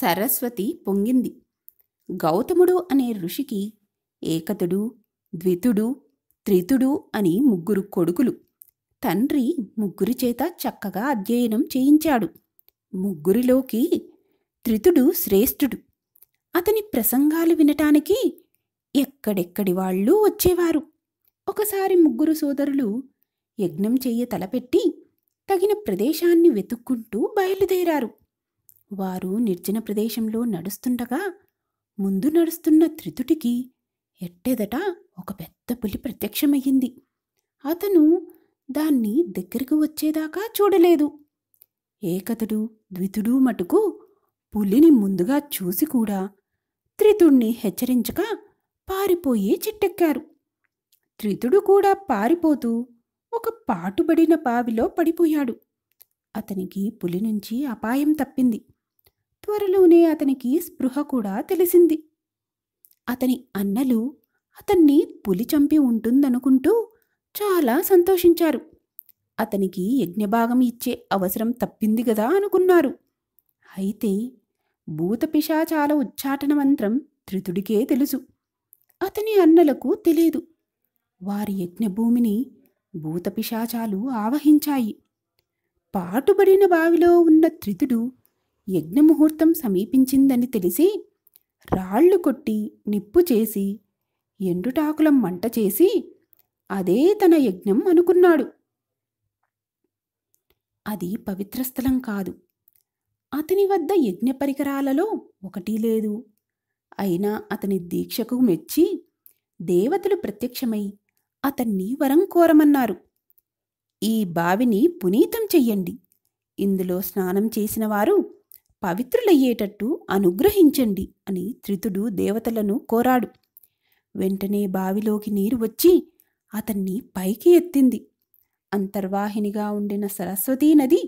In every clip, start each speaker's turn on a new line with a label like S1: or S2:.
S1: సరస్వతి పొంగింది గౌతముడు అనే ఋషికి ఏకతుడు ద్వితుడు త్రితుడు అని ముగ్గురు కొడుకులు తండ్రి ముగ్గురి చేత చక్కగా అధ్యయనం చేయించాడు ముగ్గురిలోకి త్రితుడు శ్రేష్ఠుడు అతని ప్రసంగాలు వినటానికి ఎక్కడెక్కడి వాళ్ళు వచ్చేవారు ఒకసారి ముగ్గురు సోదరులు యజ్ఞం చెయ్య తలపెట్టి తగిన ప్రదేశాన్ని వెతుక్కుంటూ బయలుదేరారు వారు నిర్జన ప్రదేశంలో నడుస్తుండగా ముందు నడుస్తున్న త్రితుటికి ఎట్టెదట ఒక పెద్ద పులి ప్రత్యక్షమయ్యింది అతను దాన్ని దగ్గరకు వచ్చేదాకా చూడలేదు ఏకతుడు ద్వితుడు మటుకు పులిని ముందుగా చూసి కూడా త్రితుడిని హెచ్చరించక పారిపోయే చిట్టెక్కారు త్రితుడు కూడా పారిపోతూ ఒక పాటుబడిన బావిలో పడిపోయాడు అతనికి పులి నుంచి అపాయం తప్పింది త్వరలోనే అతనికి స్పృహ కూడా తెలిసింది అతని అన్నలు అతన్ని పులి చంపి ఉంటుందనుకుంటూ చాలా సంతోషించారు అతనికి యజ్ఞభాగం ఇచ్చే అవసరం తప్పింది గదా అనుకున్నారు అయితే భూతపిశాచాల ఉచ్చాటన మంత్రం ధృతుడికే తెలుసు అతని అన్నలకు తెలియదు వారి యజ్ఞభూమిని భూతపిశాచాలు ఆవహించాయి పాటుబడిన బావిలో ఉన్న త్రితుడు యజ్ఞముహూర్తం సమీపించిందని తెలిసి రాళ్లు కొట్టి నిప్పు చేసి ఎండుటాకులం మంట చేసి అదే తన యజ్ఞం అనుకున్నాడు అది పవిత్ర స్థలం కాదు అతని వద్ద యజ్ఞ పరికరాలలో ఒకటి లేదు అయినా అతని దీక్షకు మెచ్చి దేవతలు ప్రత్యక్షమై అతన్ని వరం కోరమన్నారు ఈ బావిని పునీతం చెయ్యండి ఇందులో స్నానం చేసిన వారు పవిత్రులయ్యేటట్టు అనుగ్రహించండి అని త్రితుడు దేవతలను కోరాడు వెంటనే బావిలోకి నీరు వచ్చి అతన్ని పైకి ఎత్తింది అంతర్వాహినిగా ఉండిన సరస్వతీ నది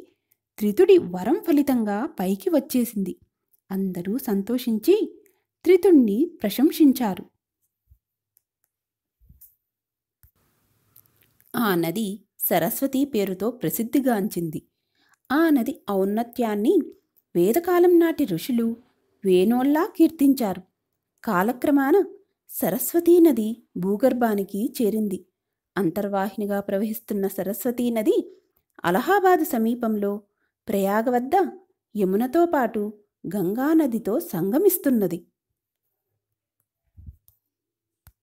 S1: త్రితుడి వరం ఫలితంగా పైకి వచ్చేసింది అందరూ సంతోషించి త్రితుణ్ణి ప్రశంసించారు ఆ నది సరస్వతి పేరుతో ప్రసిద్ధిగాంచింది ఆ నది ఔన్నత్యాన్ని వేదకాలం నాటి ఋషులు వేణోల్లా కీర్తించారు కాలక్రమాన సరస్వతీ నది భూగర్భానికి చేరింది అంతర్వాహినిగా ప్రవహిస్తున్న సరస్వతీ నది అలహాబాద్ సమీపంలో ప్రయాగ వద్ద యమునతో పాటు గంగానదితో సంగమిస్తున్నది